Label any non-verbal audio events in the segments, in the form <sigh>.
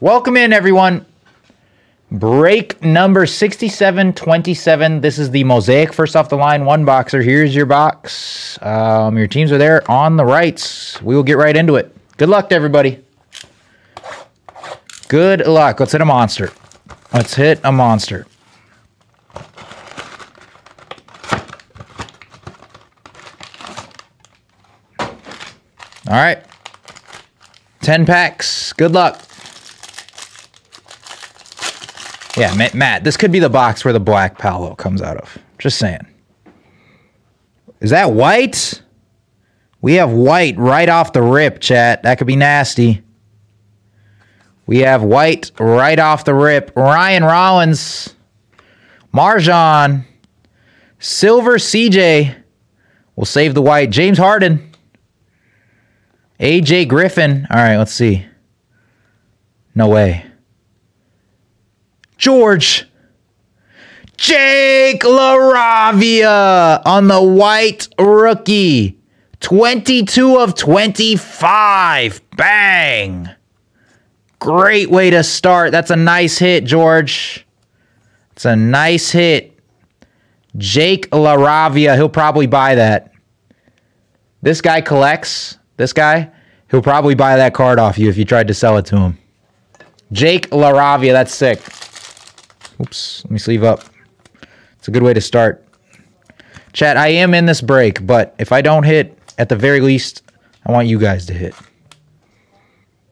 Welcome in, everyone. Break number 6727. This is the Mosaic first off the line one boxer. Here's your box. Um, your teams are there on the rights. We will get right into it. Good luck to everybody. Good luck. Let's hit a monster. Let's hit a monster. All right. 10 packs. Good luck. Yeah, Matt, Matt, this could be the box where the black Palo comes out of. Just saying. Is that white? We have white right off the rip, chat. That could be nasty. We have white right off the rip. Ryan Rollins, Marjan, Silver CJ will save the white. James Harden, AJ Griffin. All right, let's see. No way. George. Jake LaRavia on the white rookie. 22 of 25. Bang. Great way to start. That's a nice hit, George. It's a nice hit. Jake LaRavia. He'll probably buy that. This guy collects. This guy. He'll probably buy that card off you if you tried to sell it to him. Jake LaRavia. That's sick. Oops, let me sleeve up. It's a good way to start. Chat, I am in this break, but if I don't hit, at the very least, I want you guys to hit.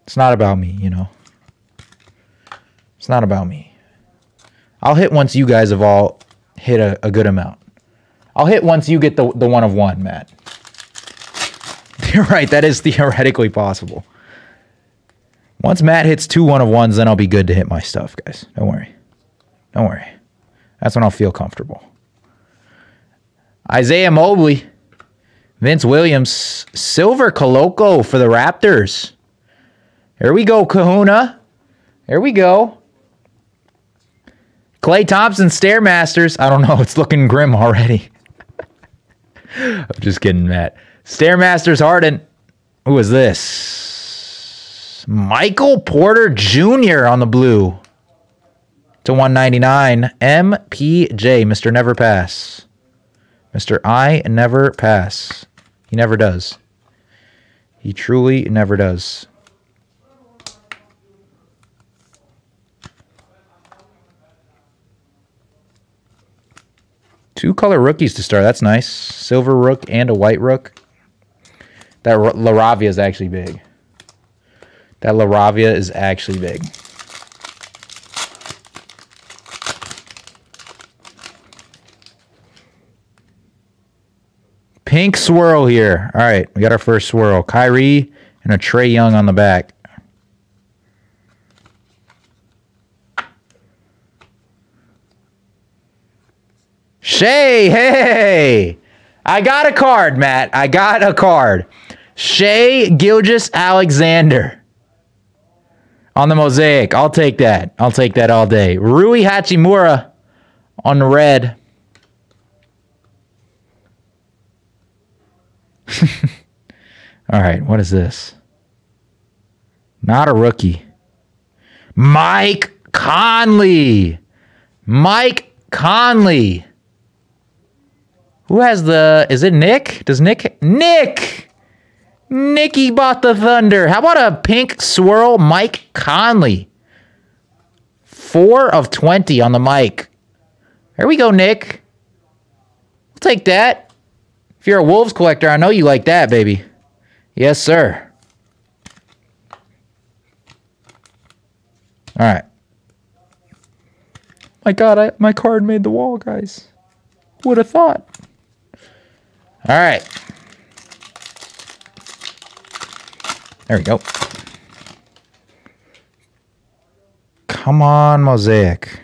It's not about me, you know. It's not about me. I'll hit once you guys have all hit a, a good amount. I'll hit once you get the, the one of one, Matt. <laughs> You're right, that is <laughs> theoretically possible. Once Matt hits two one of ones, then I'll be good to hit my stuff, guys. Don't worry. Don't worry. That's when I'll feel comfortable. Isaiah Mobley, Vince Williams, Silver Coloco for the Raptors. Here we go, Kahuna. Here we go. Clay Thompson, Stairmasters. I don't know. <laughs> It's looking grim already. <laughs> I'm just kidding, Matt. Stairmasters Harden. Who is this? Michael Porter Jr. on the blue to 199. MPJ, Mr. Never Pass. Mr. I Never Pass. He never does. He truly never does. Two color rookies to start. That's nice. Silver rook and a white rook. That Laravia is actually big. That Laravia is actually big. Pink swirl here. All right, we got our first swirl. Kyrie and a Trey Young on the back. Shay, hey! I got a card, Matt. I got a card. Shay Gilgis Alexander on the mosaic. I'll take that. I'll take that all day. Rui Hachimura on red. All right, what is this? Not a rookie. Mike Conley. Mike Conley. Who has the is it Nick? Does Nick Nick? Nicky bought the thunder. How about a pink swirl Mike Conley? Four of 20 on the mic. Here we go, Nick. We'll take that. If you're a Wolves collector, I know you like that, baby. Yes, sir. All right. My God, I, my card made the wall, guys. Would have thought. All right. There we go. Come on, Mosaic.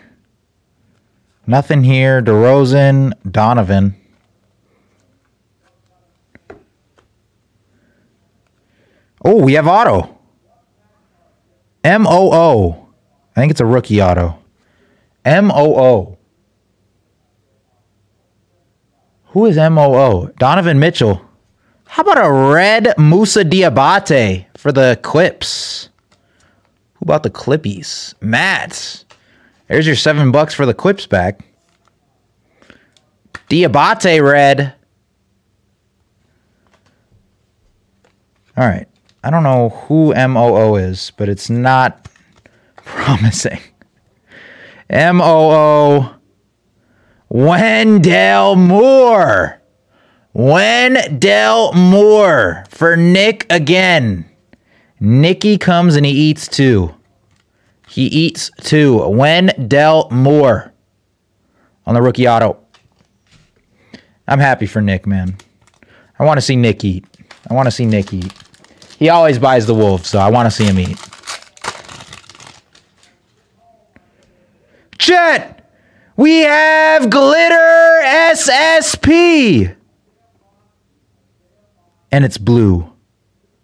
Nothing here. DeRozan, Donovan. Oh, we have auto. M-O-O. I think it's a rookie auto. M-O-O. Who is MOO? Donovan Mitchell. How about a red Musa Diabate for the Clips? Who about the Clippies? Matt. There's your seven bucks for the Clips back. Diabate red. All right. I don't know who MOO is, but it's not <laughs> promising. MOO Wendell Moore. Wendell Moore for Nick again. Nicky comes and he eats two. He eats two. Wendell Moore on the rookie auto. I'm happy for Nick, man. I want to see Nick eat. I want to see Nick eat. He always buys the wolf, so I want to see him eat. Chet, we have glitter SSP. And it's blue.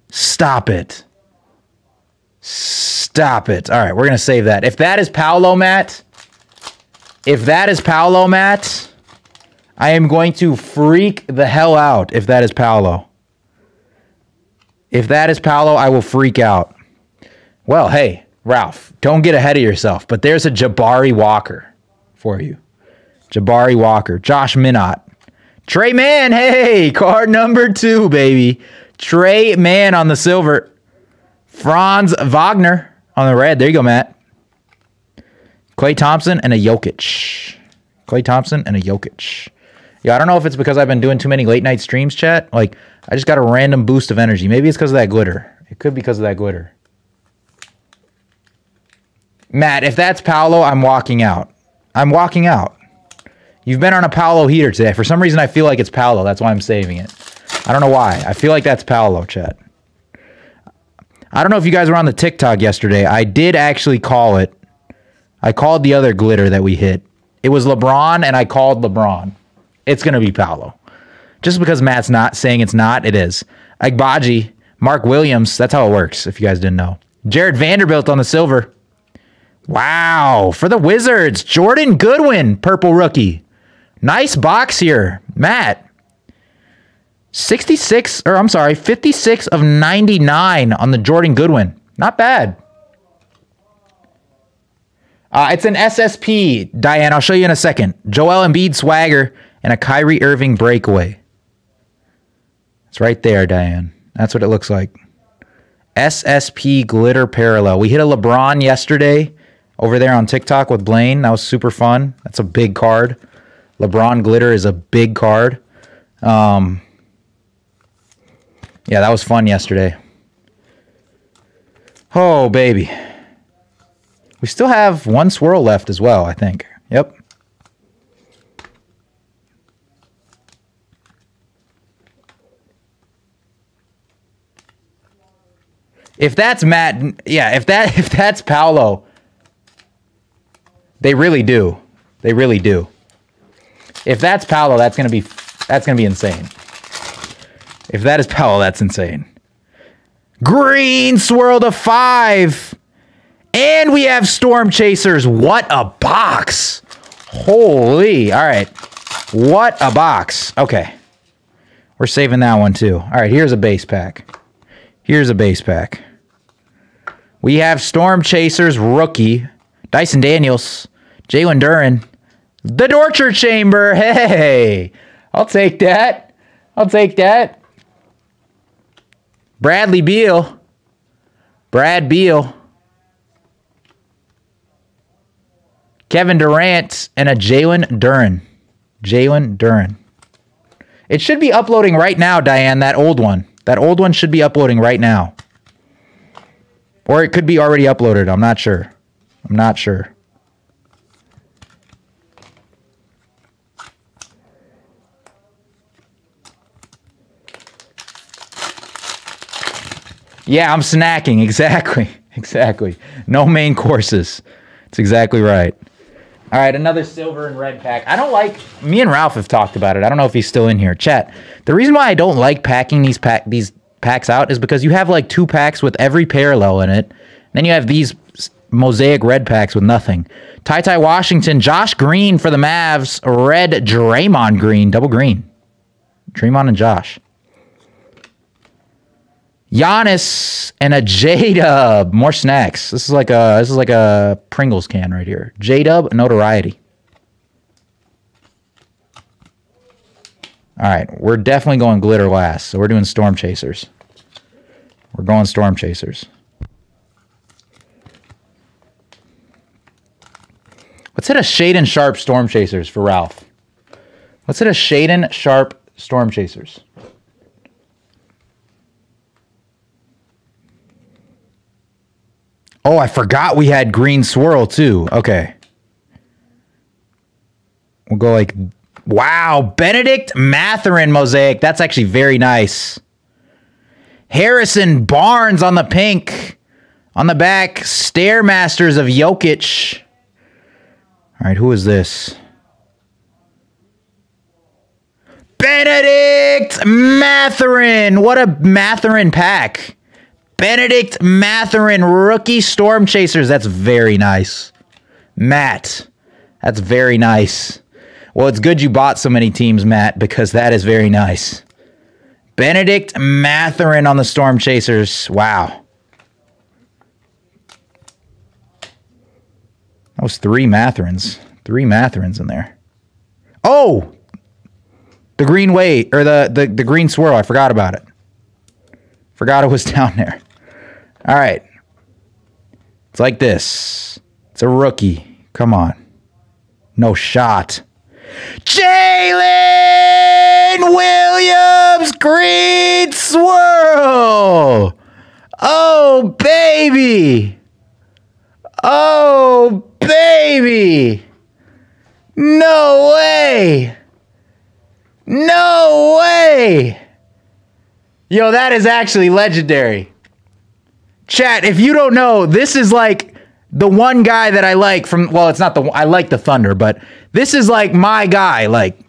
Stop it. Stop it. All right, we're going to save that. If that is Paolo Matt, if that is Paolo Matt, I am going to freak the hell out if that is Paolo. If that is Paolo, I will freak out. Well, hey, Ralph, don't get ahead of yourself, but there's a Jabari Walker for you. Jabari Walker, Josh Minot, Trey Mann. Hey, card number two, baby. Trey Mann on the silver. Franz Wagner on the red. There you go, Matt. Clay Thompson and a Jokic. Clay Thompson and a Jokic. Yeah, I don't know if it's because I've been doing too many late night streams, chat. Like, I just got a random boost of energy. Maybe it's because of that glitter. It could be because of that glitter. Matt, if that's Paolo, I'm walking out. I'm walking out. You've been on a Paolo heater today. For some reason, I feel like it's Paolo. That's why I'm saving it. I don't know why. I feel like that's Paolo, chat. I don't know if you guys were on the TikTok yesterday. I did actually call it. I called the other glitter that we hit. It was LeBron, and I called LeBron it's going to be Paolo. Just because Matt's not saying it's not, it is. Agbaji, Mark Williams, that's how it works, if you guys didn't know. Jared Vanderbilt on the silver. Wow. For the Wizards, Jordan Goodwin, purple rookie. Nice box here, Matt. 66, or I'm sorry, 56 of 99 on the Jordan Goodwin. Not bad. Uh, it's an SSP, Diane. I'll show you in a second. Joel Embiid Swagger and a Kyrie Irving breakaway. It's right there, Diane. That's what it looks like. SSP glitter parallel. We hit a LeBron yesterday over there on TikTok with Blaine. That was super fun. That's a big card. LeBron glitter is a big card. Um, yeah, that was fun yesterday. Oh, baby. We still have one swirl left as well, I think. Yep. If that's Matt, yeah, if that <laughs> if that's Paolo, they really do. They really do. If that's Paolo, that's gonna be that's gonna be insane. If that is Paolo, that's insane. Green swirl to five. And we have Storm Chasers. What a box. Holy. All right. What a box. Okay. We're saving that one too. All right, here's a base pack. Here's a base pack. We have Storm Chasers rookie, Dyson Daniels, Jalen Duran, the Dorcher Chamber. <laughs> Hey, I'll take that. I'll take that. Bradley Beal. Brad Beal. Kevin Durant and a Jalen Duran. Jalen Duran. It should be uploading right now, Diane, that old one. That old one should be uploading right now. Or it could be already uploaded. I'm not sure. I'm not sure. Yeah, I'm snacking. <laughs> Exactly. Exactly. No main courses. It's exactly right. All right, another silver and red pack. I don't like, me and Ralph have talked about it. I don't know if he's still in here. Chat, the reason why I don't like packing these pack these packs out is because you have like two packs with every parallel in it. Then you have these mosaic red packs with nothing. Ty Ty Washington, Josh Green for the Mavs, red Draymond Green, double green. Draymond and Josh. Giannis and a J Dub. More snacks. This is like a this is like a Pringles can right here. J Dub notoriety. All right, we're definitely going glitter last, so we're doing storm chasers. We're going storm chasers. Let's hit a Shaden Sharp Storm Chasers for Ralph. Let's hit a Shaden Sharp Storm Chasers. Oh, I forgot we had green swirl too. Okay. We'll go like, wow, Benedict Matherin mosaic. That's actually very nice. Harrison Barnes on the pink. On the back, Stairmasters of Jokic. All right, who is this? Benedict Matherin. What a Matherin pack. Benedict Matherin, rookie Storm Chasers. That's very nice. Matt, that's very nice. Well, it's good you bought so many teams, Matt, because that is very nice. Benedict Matherin on the Storm Chasers. Wow. That was three Matherins. Three Matherins in there. Oh! The green way, or the, the, the green swirl. I forgot about it. Forgot it was <laughs> down there. All right. It's like this. It's a rookie. Come on. No shot. Jalen Williams, green swirl. Oh, baby. Oh, baby. No way. No way. Yo, that is actually legendary. Chat, if you don't know, this is like the one guy that I like from well, it's not the I like the Thunder, but this is like my guy. Like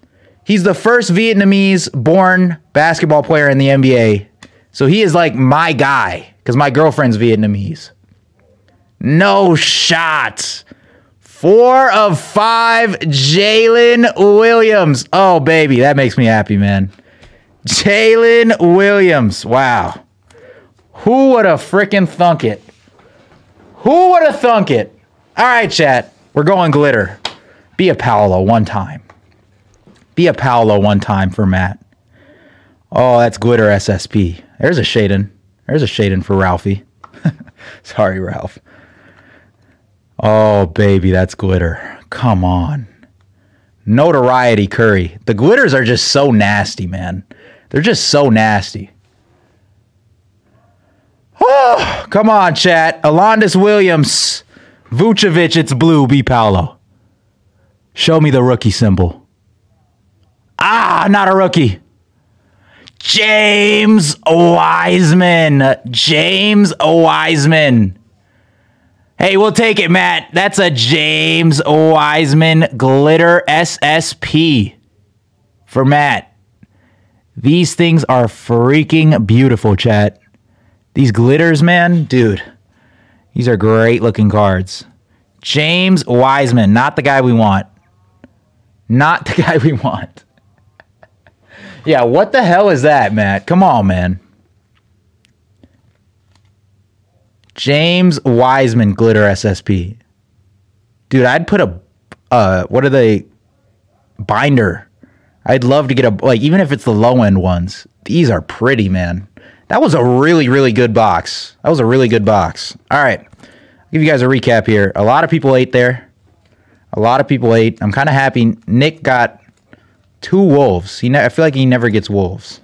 he's the first Vietnamese born basketball player in the NBA. So he is like my guy cuz my girlfriend's Vietnamese. No shots. Four of five, Jalen Williams. Oh, baby, that makes me happy, man. Jalen Williams. Wow. Who would have freaking thunk it? Who would have thunk it? All right, chat. We're going glitter. Be a Paolo one time. Be a Paolo one time for Matt. Oh, that's glitter SSP. There's a Shaden. There's a Shaden for Ralphie. <laughs> Sorry, Ralph. Oh, baby, that's glitter. Come on. Notoriety Curry. The glitters are just so nasty, man. They're just so nasty. <sighs> come on, chat. Alondis Williams, Vucevic, it's blue, B. Paolo. Show me the rookie symbol. Ah, not a rookie. James Wiseman. James Wiseman. Hey, we'll take it, Matt. That's a James Wiseman Glitter SSP for Matt. These things are freaking beautiful, chat. These glitters, man, dude, these are great looking cards. James Wiseman, not the guy we want. Not the <laughs> guy we want. yeah, what the hell is that, Matt? Come on, man. James Wiseman glitter SSP. Dude, I'd put a uh what are they binder. I'd love to get a like even if it's the low end ones. These are pretty, man. That was a really, really good box. That was a really good box. All right. I'll give you guys a recap here. A lot of people ate there. A lot of people ate. I'm kind of happy. Nick got two wolves. He I feel like he never gets wolves.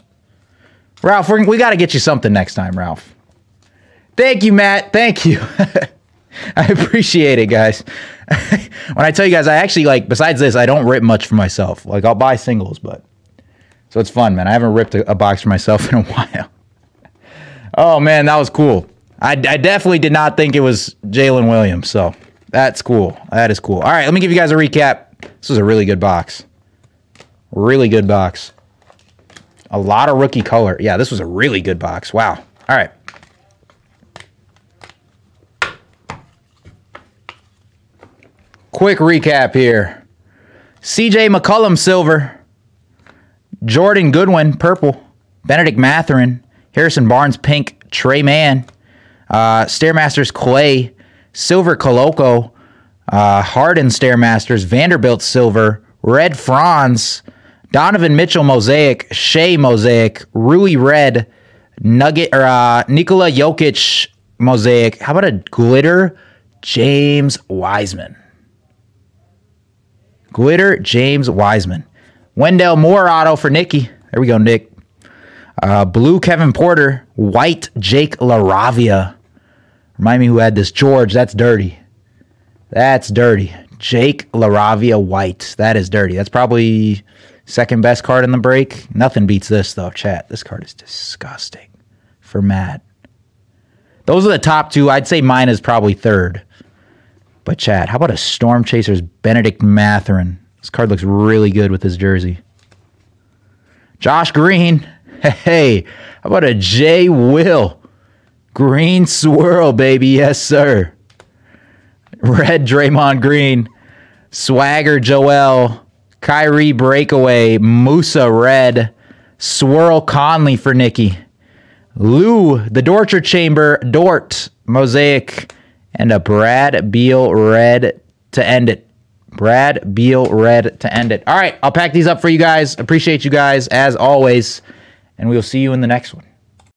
Ralph, we got to get you something next time, Ralph. Thank you, Matt. Thank you. <laughs> I appreciate it, guys. <laughs> when I tell you guys, I actually like, besides this, I don't rip much for myself. Like, I'll buy singles, but. So it's fun, man. I haven't ripped a, a box for myself <laughs> in a while. Oh man, that was cool. I, I definitely did not think it was Jalen Williams. So that's cool. That is cool. All right, let me give you guys a recap. This was a really good box. Really good box. A lot of rookie color. Yeah, this was a really good box. Wow. All right. Quick recap here. CJ McCollum, silver. Jordan Goodwin, purple. Benedict Matherin, Harrison Barnes, Pink, Trey Mann, uh, Stairmasters Clay, Silver Coloco, uh, Harden Stairmasters, Vanderbilt Silver, Red Franz, Donovan Mitchell Mosaic, Shea Mosaic, Rui Red, Nugget or uh, Nikola Jokic Mosaic. How about a glitter James Wiseman? Glitter James Wiseman. Wendell Moore auto for Nikki. There we go, Nick. Uh, blue Kevin Porter, white Jake Laravia. Remind me who had this. George, that's dirty. That's dirty. Jake Laravia White. That is dirty. That's probably second best card in the break. Nothing beats this though, chat. This card is disgusting for Matt. Those are the top two. I'd say mine is probably third. But chat, how about a Storm Chaser's Benedict Matherin? This card looks really good with his jersey. Josh Green. Hey, how about a J Will? Green swirl, baby. Yes, sir. Red Draymond Green. Swagger Joel. Kyrie breakaway. Musa Red. Swirl Conley for Nikki. Lou, the Dorcher Chamber, Dort, Mosaic, and a Brad Beal Red to end it. Brad Beal Red to end it. All right, I'll pack these up for you guys. Appreciate you guys as always and we will see you in the next one.